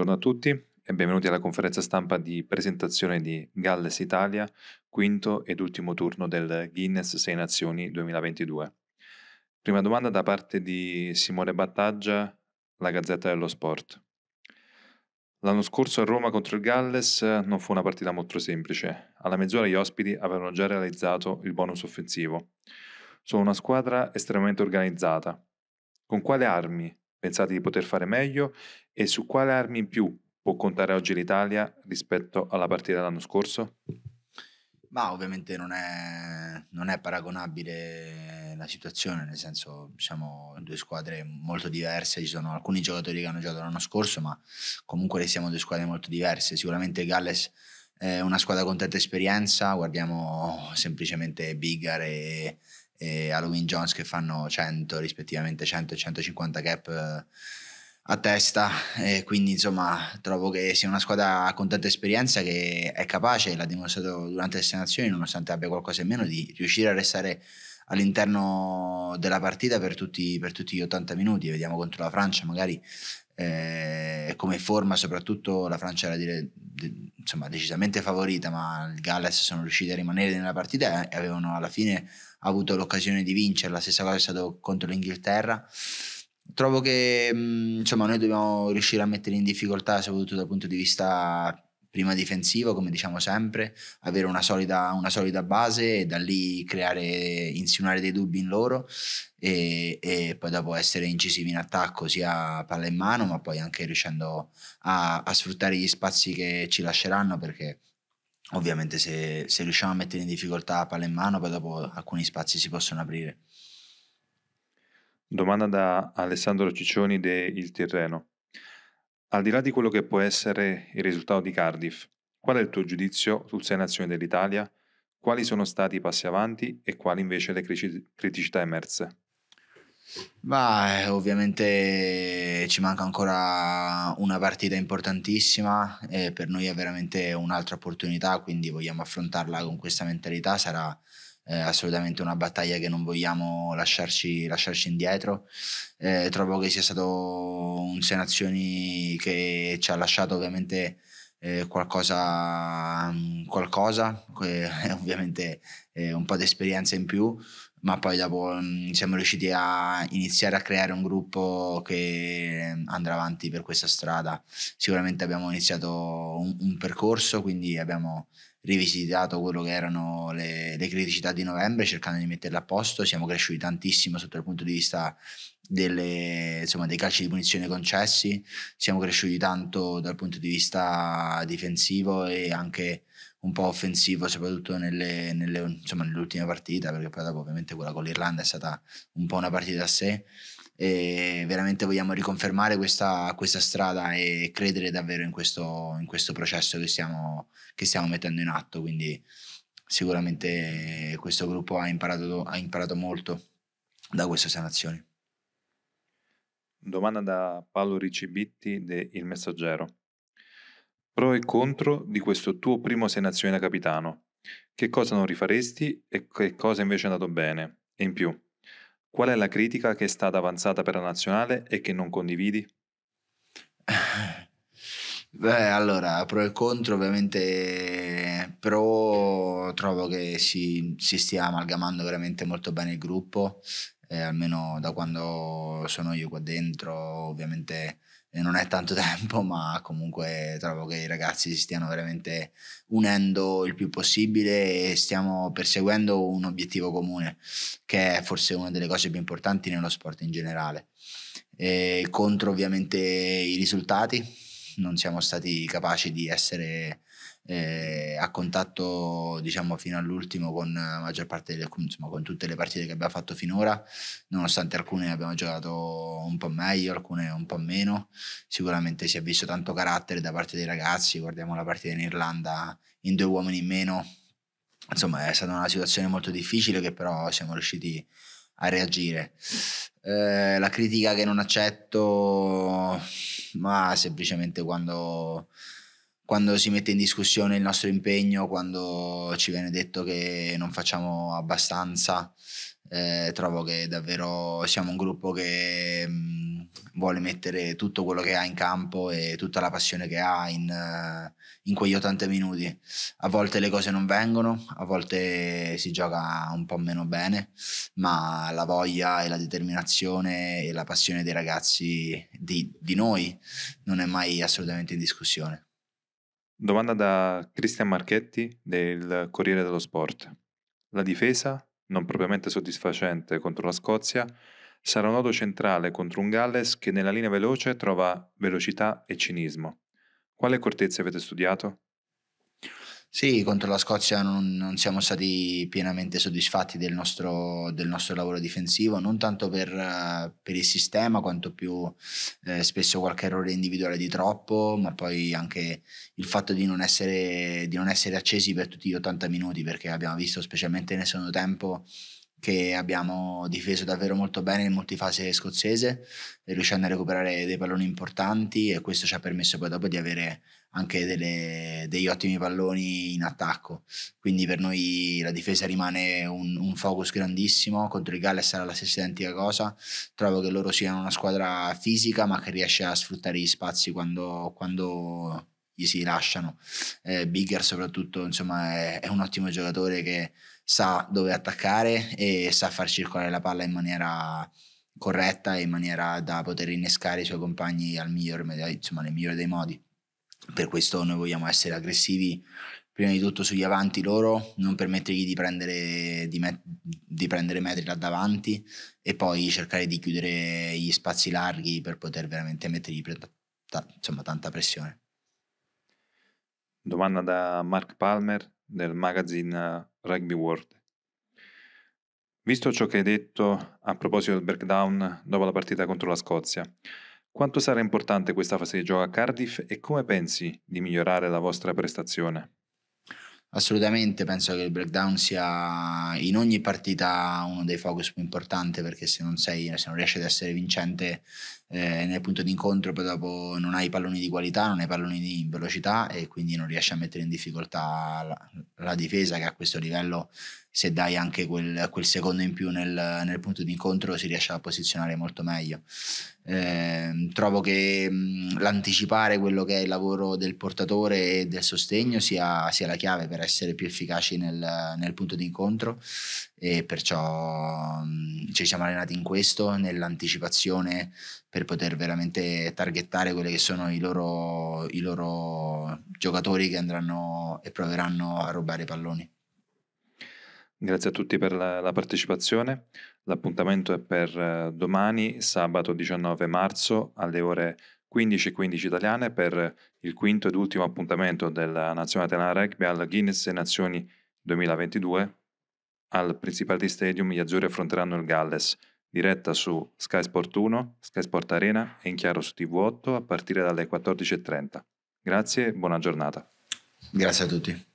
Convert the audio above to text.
buongiorno a tutti e benvenuti alla conferenza stampa di presentazione di Galles Italia, quinto ed ultimo turno del Guinness 6 Nazioni 2022. Prima domanda da parte di Simone Battaggia, La Gazzetta dello Sport. L'anno scorso a Roma contro il Galles non fu una partita molto semplice. Alla mezz'ora gli ospiti avevano già realizzato il bonus offensivo. Sono una squadra estremamente organizzata. Con quale armi Pensate di poter fare meglio e su quale armi in più può contare oggi l'Italia rispetto alla partita dell'anno scorso? Ma ovviamente non è, non è, paragonabile la situazione, nel senso siamo due squadre molto diverse, ci sono alcuni giocatori che hanno giocato l'anno scorso, ma comunque siamo due squadre molto diverse. Sicuramente Galles è una squadra con tanta esperienza, guardiamo semplicemente Bigar e, e Halloween Jones che fanno 100 rispettivamente 100 e 150 gap eh, a testa e quindi insomma trovo che sia una squadra con tanta esperienza che è capace, l'ha dimostrato durante le nazioni nonostante abbia qualcosa in meno di riuscire a restare all'interno della partita per tutti, per tutti gli 80 minuti vediamo contro la Francia magari eh, come forma soprattutto la Francia era dire, de, insomma, decisamente favorita, ma il Galles sono riusciti a rimanere nella partita e avevano alla fine avuto l'occasione di vincere, la stessa cosa è stato contro l'Inghilterra. Trovo che mm, insomma, noi dobbiamo riuscire a mettere in difficoltà, soprattutto dal punto di vista prima difensivo, come diciamo sempre, avere una solida, una solida base e da lì creare, insinuare dei dubbi in loro e, e, poi dopo essere incisivi in attacco sia palla in mano ma poi anche riuscendo a, a sfruttare gli spazi che ci lasceranno perché ovviamente se, se riusciamo a mettere in difficoltà palla in mano poi dopo alcuni spazi si possono aprire. Domanda da Alessandro Ciccioni de Il Tirreno. Al di là di quello che può essere il risultato di Cardiff, qual è il tuo giudizio sul Sei Nazioni dell'Italia? Quali sono stati i passi avanti e quali invece le criticità emerse? Beh, ovviamente ci manca ancora una partita importantissima e eh, per noi è veramente un'altra opportunità, quindi vogliamo affrontarla con questa mentalità, sarà eh, assolutamente una battaglia che non vogliamo lasciarci, lasciarci indietro. Eh, trovo che sia stato un Senazioni che ci ha lasciato ovviamente eh, qualcosa, qualcosa ovviamente eh, un po' di esperienza in più, ma poi dopo mh, mm, siamo riusciti a iniziare a creare un gruppo che andrà avanti per questa strada. Sicuramente abbiamo iniziato un, un percorso, quindi abbiamo rivisitato quello che erano le, le, criticità di novembre, cercando di metterle a posto. Siamo cresciuti tantissimo sotto il punto di vista delle, insomma, dei calci di punizione concessi, siamo cresciuti tanto dal punto di vista difensivo e anche un po' offensivo, soprattutto nelle, nelle, insomma, nell'ultima partita, perché poi dopo ovviamente quella con l'Irlanda è stata un po' una partita a sé e veramente vogliamo riconfermare questa, questa strada e credere davvero in questo, in questo processo che stiamo, che stiamo, mettendo in atto. Quindi sicuramente questo gruppo ha imparato, ha imparato molto da queste sanazioni. Domanda da Paolo Ricibitti de Il Messaggero. Pro e contro di questo tuo primo senazione da capitano. Che cosa non rifaresti e che cosa invece è andato bene? E in più, Qual è la critica che è stata avanzata per la nazionale e che non condividi? Beh, allora, pro e contro, ovviamente pro trovo che si, si stia amalgamando veramente molto bene il gruppo, eh, almeno da quando sono io qua dentro, ovviamente e non è tanto tempo, ma comunque trovo che i ragazzi si stiano veramente unendo il più possibile e stiamo perseguendo un obiettivo comune, che è forse una delle cose più importanti nello sport in generale. E contro ovviamente i risultati, non siamo stati capaci di essere eh, a contatto diciamo fino all'ultimo con la maggior parte delle, insomma, con tutte le partite che abbiamo fatto finora nonostante alcune abbiamo giocato un po' meglio alcune un po' meno sicuramente si è visto tanto carattere da parte dei ragazzi guardiamo la partita in Irlanda in due uomini in meno insomma è stata una situazione molto difficile che però siamo riusciti a reagire eh, la critica che non accetto ma semplicemente quando quando si mette in discussione il nostro impegno, quando ci viene detto che non facciamo abbastanza, eh, trovo che davvero siamo un gruppo che mh, mm, vuole mettere tutto quello che ha in campo e tutta la passione che ha in, uh, in quegli 80 minuti. A volte le cose non vengono, a volte si gioca un po' meno bene, ma la voglia e la determinazione e la passione dei ragazzi di, di noi non è mai assolutamente in discussione. Domanda da Cristian Marchetti del Corriere dello Sport. La difesa, non propriamente soddisfacente contro la Scozia, sarà un nodo centrale contro un Galles che nella linea veloce trova velocità e cinismo. Quale cortezza avete studiato? Sì, contro la Scozia non, non siamo stati pienamente soddisfatti del nostro, del nostro lavoro difensivo, non tanto per, eh, per il sistema quanto più eh, spesso qualche errore individuale di troppo, ma poi anche il fatto di non, essere, di non essere accesi per tutti gli 80 minuti, perché abbiamo visto specialmente nel secondo tempo che abbiamo difeso davvero molto bene in multifase scozzese, riuscendo a recuperare dei palloni importanti e questo ci ha permesso poi dopo di avere anche delle, degli ottimi palloni in attacco. Quindi per noi la difesa rimane un, un focus grandissimo. Contro il Galles sarà la stessa identica cosa. Trovo che loro siano una squadra fisica, ma che riesce a sfruttare gli spazi quando, quando gli si lasciano. Eh, Bigger, soprattutto, insomma, è, è un ottimo giocatore che sa dove attaccare e sa far circolare la palla in maniera corretta in maniera da poter innescare i suoi compagni al miglior, insomma, nel migliore dei modi. Per questo noi vogliamo essere aggressivi prima di tutto sugli avanti loro, non permettergli di prendere, di met- di prendere metri là davanti e poi cercare di chiudere gli spazi larghi per poter veramente mettergli pre- ta- insomma, tanta pressione. Domanda da Mark Palmer del magazine eh, Rugby World. Visto ciò che hai detto a proposito del breakdown dopo la partita contro la Scozia, quanto sarà importante questa fase di gioco a Cardiff e come pensi di migliorare la vostra prestazione? Assolutamente, penso che il breakdown sia in ogni partita uno dei focus più importanti perché se non, sei, se non riesci ad essere vincente eh, nel punto d'incontro poi dopo non hai palloni di qualità, non hai palloni di velocità e quindi non riesci a mettere in difficoltà la, la difesa che a questo livello se dai anche quel, quel secondo in più nel, nel, punto di incontro si riesce a posizionare molto meglio. Eh, trovo che mh, l'anticipare quello che è il lavoro del portatore e del sostegno sia, sia la chiave per essere più efficaci nel, nel punto di incontro e perciò mh, ci siamo allenati in questo, nell'anticipazione per poter veramente targettare quelli che sono i loro, i loro giocatori che andranno e proveranno a rubare i palloni. Grazie a tutti per la, la partecipazione. L'appuntamento è per eh, domani, sabato 19 marzo, alle ore 15.15 15 italiane, per il quinto ed ultimo appuntamento della Nazionale Italiana Rugby al Guinness Nazioni 2022. Al Principality Stadium gli azzurri affronteranno il Galles, diretta su Sky Sport 1, Sky Sport Arena e in chiaro su TV8 a partire dalle 14.30. Grazie e buona giornata. Grazie a tutti.